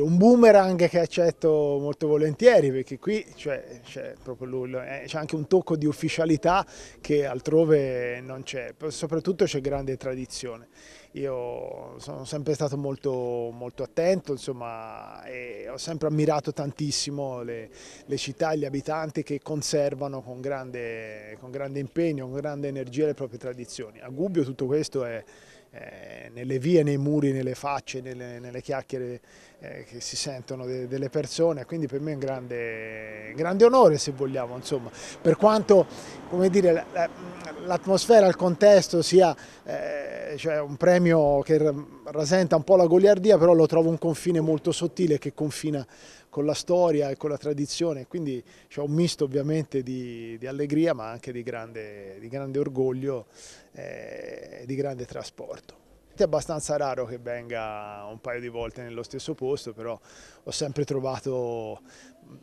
un boomerang che accetto molto volentieri perché qui cioè, c'è proprio lui, c'è anche un tocco di ufficialità che altrove non c'è, soprattutto c'è grande tradizione. Io sono sempre stato molto, molto attento, insomma, e ho sempre ammirato tantissimo le, le città e gli abitanti che conservano con grande, con grande impegno, con grande energia le proprie tradizioni. A Gubbio tutto questo è, eh, nelle vie, nei muri, nelle facce, nelle, nelle chiacchiere eh, che si sentono de, delle persone, quindi per me è un grande, grande onore se vogliamo, insomma. per quanto l'atmosfera, il contesto sia eh, cioè un premio che rasenta un po' la goliardia, però lo trovo un confine molto sottile che confina con la storia e con la tradizione, quindi c'è un misto ovviamente di, di, allegria ma anche di grande, di grande orgoglio eh, e di grande trasporto effetti è abbastanza raro che venga un paio di volte nello stesso posto, però ho sempre trovato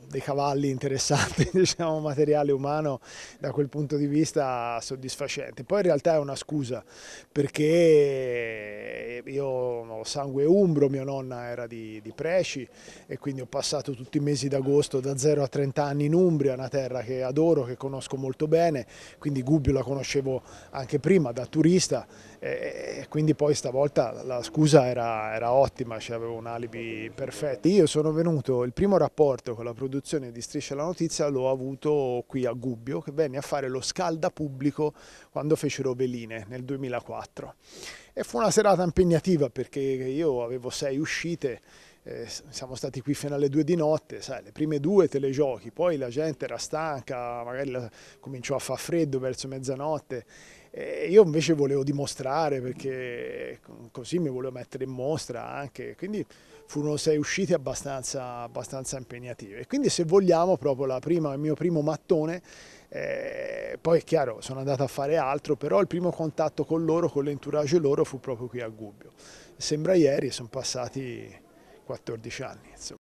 dei cavalli interessanti, diciamo, materiale umano da quel punto di vista soddisfacente. Poi in realtà è una scusa perché eh, io ho sangue umbro, mia nonna era di, di Preci e quindi ho passato tutti i mesi d'agosto da 0 a 30 anni in Umbria, una terra che adoro, che conosco molto bene, quindi Gubbio la conoscevo anche prima da turista e quindi poi sta stavolta la scusa era, era ottima, cioè avevo un alibi perfetto. Io sono venuto, il primo rapporto con la produzione di Striscia la Notizia l'ho avuto qui a Gubbio, che venne a fare lo scalda pubblico quando fecero Beline nel 2004. E fu una serata impegnativa perché io avevo sei uscite eh, siamo stati qui fino alle due di notte, sai, le prime due telegiochi, poi la gente era stanca, magari la, cominciò a far freddo verso mezzanotte. E io invece volevo dimostrare perché così mi volevo mettere in mostra anche, quindi furono sei uscite abbastanza, abbastanza impegnative. Quindi se vogliamo proprio prima, il mio primo mattone, eh, poi è chiaro sono andato a fare altro, però il primo contatto con loro, con l'entourage loro fu proprio qui a Gubbio. Sembra ieri, sono passati 14 anni. Insomma.